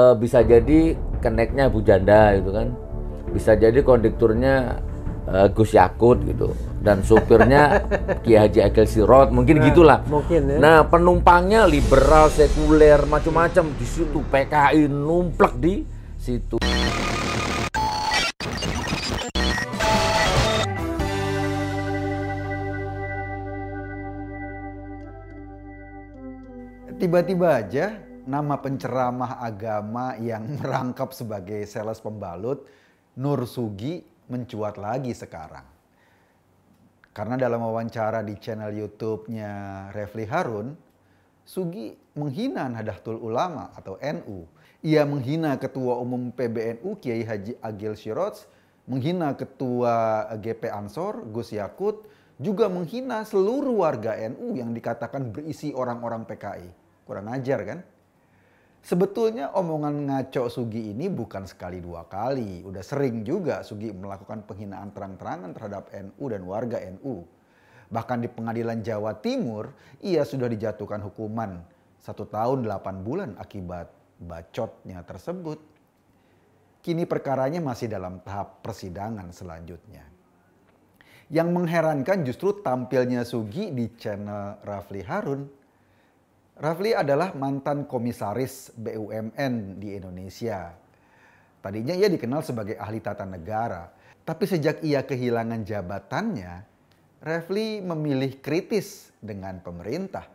Eh, bisa jadi keneknya Bu Janda gitu kan bisa jadi kondekturnya uh, eh, Gus Yakut gitu dan supirnya Kiai Haji Agil Sirot mungkin nah, gitulah mungkin, ya. nah penumpangnya liberal sekuler macam-macam di situ PKI numplek di situ tiba-tiba aja nama penceramah agama yang merangkap sebagai sales pembalut, Nur Sugi mencuat lagi sekarang. Karena dalam wawancara di channel YouTube-nya Refli Harun, Sugi menghina Nahdlatul Ulama atau NU. Ia menghina Ketua Umum PBNU Kiai Haji Agil Syirots, menghina Ketua GP Ansor Gus Yakut, juga menghina seluruh warga NU yang dikatakan berisi orang-orang PKI. Kurang ajar kan? Sebetulnya omongan ngaco Sugi ini bukan sekali dua kali. Udah sering juga Sugi melakukan penghinaan terang-terangan terhadap NU dan warga NU. Bahkan di pengadilan Jawa Timur, ia sudah dijatuhkan hukuman satu tahun delapan bulan akibat bacotnya tersebut. Kini perkaranya masih dalam tahap persidangan selanjutnya. Yang mengherankan justru tampilnya Sugi di channel Rafli Harun Rafli adalah mantan komisaris BUMN di Indonesia. Tadinya ia dikenal sebagai ahli tata negara, tapi sejak ia kehilangan jabatannya, Rafli memilih kritis dengan pemerintah.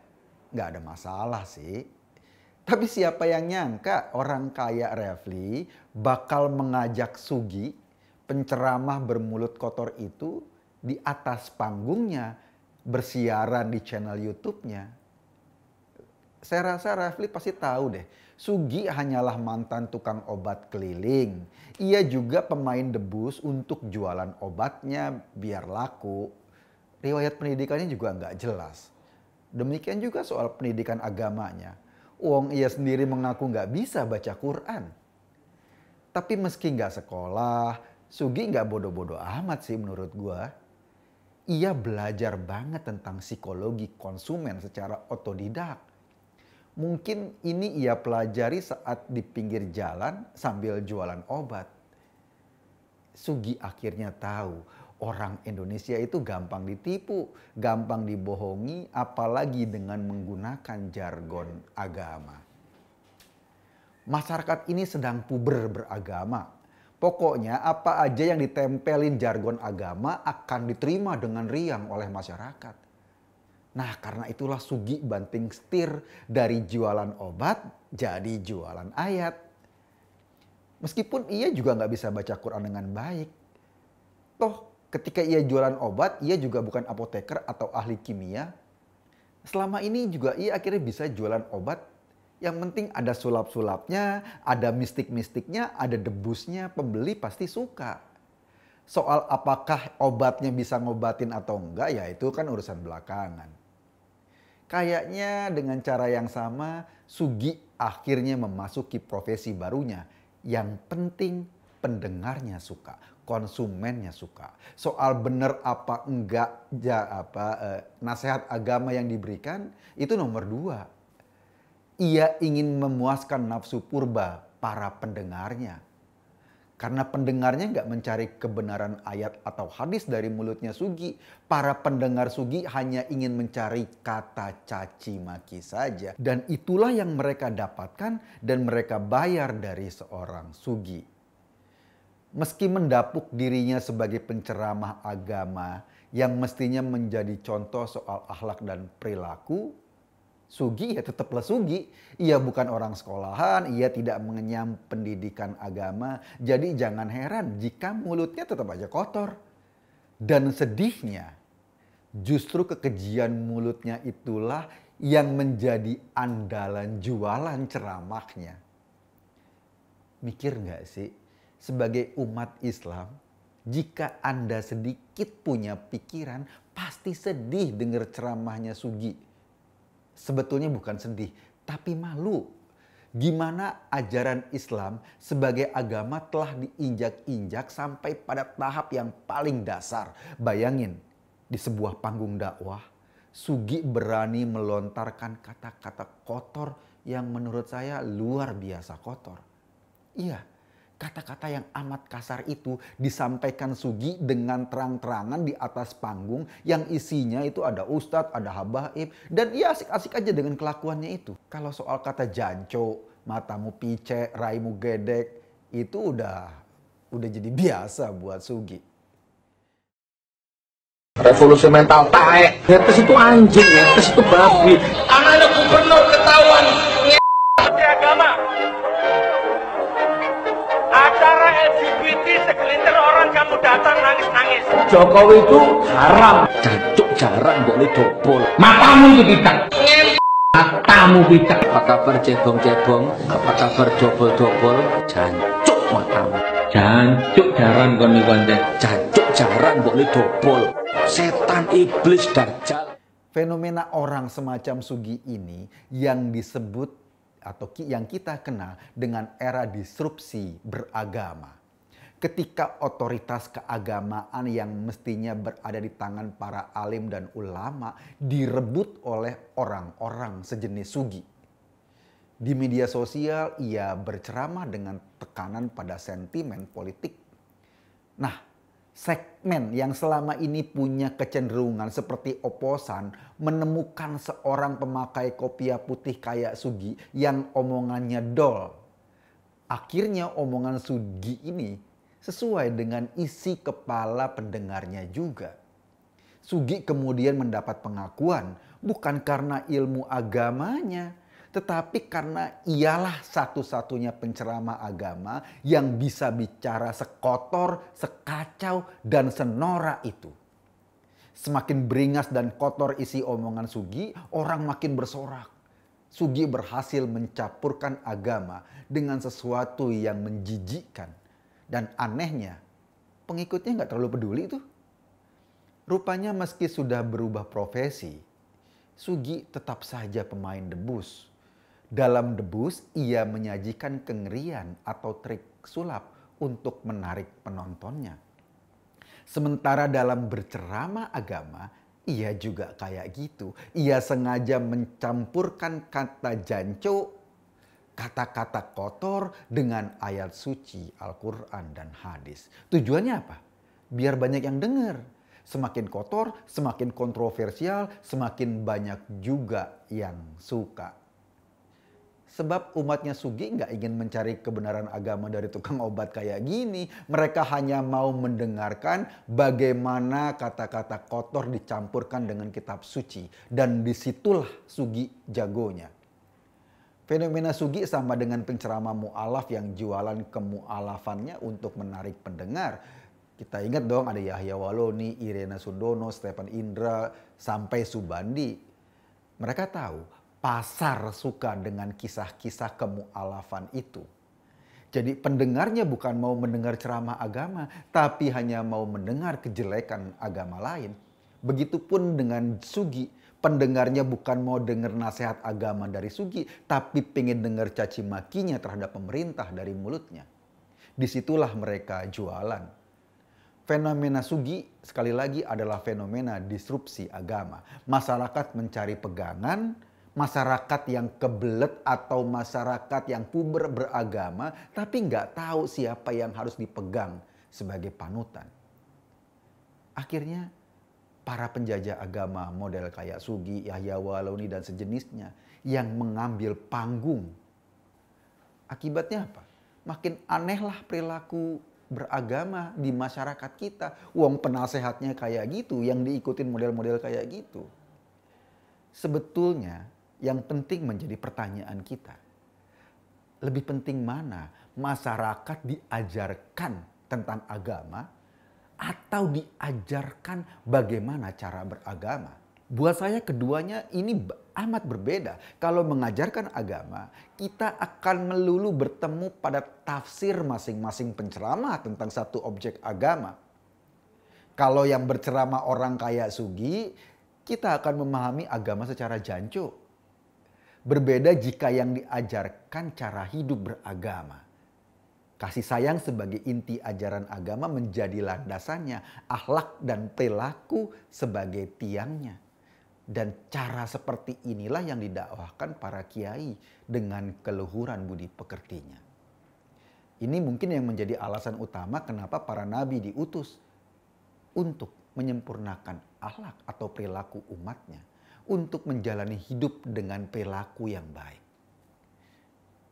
Gak ada masalah sih. Tapi siapa yang nyangka orang kaya Rafli bakal mengajak Sugi, penceramah bermulut kotor itu, di atas panggungnya bersiaran di channel YouTube-nya saya rasa Rafli pasti tahu deh. Sugi hanyalah mantan tukang obat keliling. Ia juga pemain debus untuk jualan obatnya biar laku. Riwayat pendidikannya juga nggak jelas. Demikian juga soal pendidikan agamanya. Uang ia sendiri mengaku nggak bisa baca Quran. Tapi meski nggak sekolah, Sugi nggak bodoh-bodoh amat sih menurut gua. Ia belajar banget tentang psikologi konsumen secara otodidak mungkin ini ia pelajari saat di pinggir jalan sambil jualan obat. Sugi akhirnya tahu orang Indonesia itu gampang ditipu, gampang dibohongi, apalagi dengan menggunakan jargon agama. Masyarakat ini sedang puber beragama. Pokoknya apa aja yang ditempelin jargon agama akan diterima dengan riang oleh masyarakat Nah, karena itulah Sugi banting setir dari jualan obat jadi jualan ayat. Meskipun ia juga nggak bisa baca Quran dengan baik. Toh, ketika ia jualan obat, ia juga bukan apoteker atau ahli kimia. Selama ini juga ia akhirnya bisa jualan obat. Yang penting ada sulap-sulapnya, ada mistik-mistiknya, ada debusnya, pembeli pasti suka. Soal apakah obatnya bisa ngobatin atau enggak ya itu kan urusan belakangan. Kayaknya dengan cara yang sama, Sugi akhirnya memasuki profesi barunya. Yang penting pendengarnya suka, konsumennya suka. Soal benar apa enggak ja, apa eh, nasihat agama yang diberikan itu nomor dua. Ia ingin memuaskan nafsu purba para pendengarnya karena pendengarnya nggak mencari kebenaran ayat atau hadis dari mulutnya Sugi. Para pendengar Sugi hanya ingin mencari kata caci maki saja. Dan itulah yang mereka dapatkan dan mereka bayar dari seorang Sugi. Meski mendapuk dirinya sebagai penceramah agama yang mestinya menjadi contoh soal akhlak dan perilaku, Sugi ya tetaplah Sugi. Ia bukan orang sekolahan, ia tidak mengenyam pendidikan agama. Jadi jangan heran jika mulutnya tetap aja kotor. Dan sedihnya, justru kekejian mulutnya itulah yang menjadi andalan jualan ceramahnya. Mikir nggak sih, sebagai umat Islam, jika Anda sedikit punya pikiran, pasti sedih dengar ceramahnya Sugi sebetulnya bukan sedih, tapi malu. Gimana ajaran Islam sebagai agama telah diinjak-injak sampai pada tahap yang paling dasar. Bayangin, di sebuah panggung dakwah, Sugi berani melontarkan kata-kata kotor yang menurut saya luar biasa kotor. Iya, Kata-kata yang amat kasar itu disampaikan Sugi dengan terang-terangan di atas panggung yang isinya itu ada ustadz, ada habaib. Dan ia ya asik-asik aja dengan kelakuannya itu. Kalau soal kata janco, matamu pice, raimu gedek, itu udah udah jadi biasa buat Sugi. Revolusi mental taek, Netes itu anjing, netes itu babi. Ah! nangis-nangis. Jokowi itu haram. jancuk jarang boleh dobol. Matamu itu bintang. Matamu bintang. Apa kabar cebong-cebong? Apa kabar dobol-dobol? Jancuk matamu. Jancuk jarang kon konten. Jancuk jarang boleh dobol. Setan iblis dajal. Fenomena orang semacam Sugi ini yang disebut atau yang kita kenal dengan era disrupsi beragama ketika otoritas keagamaan yang mestinya berada di tangan para alim dan ulama direbut oleh orang-orang sejenis Sugi. Di media sosial ia berceramah dengan tekanan pada sentimen politik. Nah, segmen yang selama ini punya kecenderungan seperti oposan menemukan seorang pemakai kopiah putih kayak Sugi yang omongannya dol. Akhirnya omongan Sugi ini sesuai dengan isi kepala pendengarnya juga. Sugi kemudian mendapat pengakuan bukan karena ilmu agamanya, tetapi karena ialah satu-satunya pencerama agama yang bisa bicara sekotor, sekacau, dan senora itu. Semakin beringas dan kotor isi omongan Sugi, orang makin bersorak. Sugi berhasil mencampurkan agama dengan sesuatu yang menjijikkan dan anehnya, pengikutnya nggak terlalu peduli tuh. Rupanya meski sudah berubah profesi, Sugi tetap saja pemain debus. Dalam debus, ia menyajikan kengerian atau trik sulap untuk menarik penontonnya. Sementara dalam berceramah agama, ia juga kayak gitu. Ia sengaja mencampurkan kata janco kata-kata kotor dengan ayat suci Al-Quran dan hadis. Tujuannya apa? Biar banyak yang dengar. Semakin kotor, semakin kontroversial, semakin banyak juga yang suka. Sebab umatnya Sugi nggak ingin mencari kebenaran agama dari tukang obat kayak gini. Mereka hanya mau mendengarkan bagaimana kata-kata kotor dicampurkan dengan kitab suci. Dan disitulah Sugi jagonya Fenomena sugi sama dengan penceramah mu'alaf yang jualan kemu'alafannya untuk menarik pendengar. Kita ingat dong ada Yahya Waloni, Irena Sundono, Stefan Indra, sampai Subandi. Mereka tahu pasar suka dengan kisah-kisah kemu'alafan itu. Jadi pendengarnya bukan mau mendengar ceramah agama, tapi hanya mau mendengar kejelekan agama lain. Begitupun dengan sugi, Pendengarnya bukan mau dengar nasihat agama dari Sugi, tapi pengen dengar caci makinya terhadap pemerintah dari mulutnya. Disitulah mereka jualan. Fenomena Sugi sekali lagi adalah fenomena disrupsi agama. Masyarakat mencari pegangan, masyarakat yang kebelet atau masyarakat yang puber beragama tapi nggak tahu siapa yang harus dipegang sebagai panutan. Akhirnya para penjajah agama model kayak Sugi, Yahya Walauni dan sejenisnya yang mengambil panggung. Akibatnya apa? Makin anehlah perilaku beragama di masyarakat kita. Uang penasehatnya kayak gitu, yang diikutin model-model kayak gitu. Sebetulnya yang penting menjadi pertanyaan kita. Lebih penting mana? Masyarakat diajarkan tentang agama atau diajarkan bagaimana cara beragama. Buat saya keduanya ini amat berbeda. Kalau mengajarkan agama, kita akan melulu bertemu pada tafsir masing-masing penceramah tentang satu objek agama. Kalau yang berceramah orang kaya Sugi, kita akan memahami agama secara jancuk. Berbeda jika yang diajarkan cara hidup beragama. Kasih sayang sebagai inti ajaran agama menjadi landasannya, akhlak dan perilaku sebagai tiangnya. Dan cara seperti inilah yang didakwahkan para kiai dengan keluhuran budi pekertinya. Ini mungkin yang menjadi alasan utama kenapa para nabi diutus untuk menyempurnakan akhlak atau perilaku umatnya, untuk menjalani hidup dengan perilaku yang baik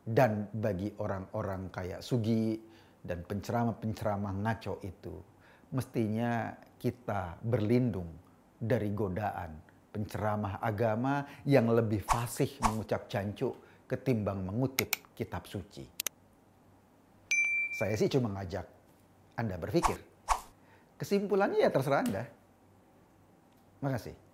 dan bagi orang-orang kayak Sugi dan penceramah-penceramah ngaco itu mestinya kita berlindung dari godaan penceramah agama yang lebih fasih mengucap cancuk ketimbang mengutip kitab suci. Saya sih cuma ngajak Anda berpikir. Kesimpulannya ya terserah Anda. Makasih.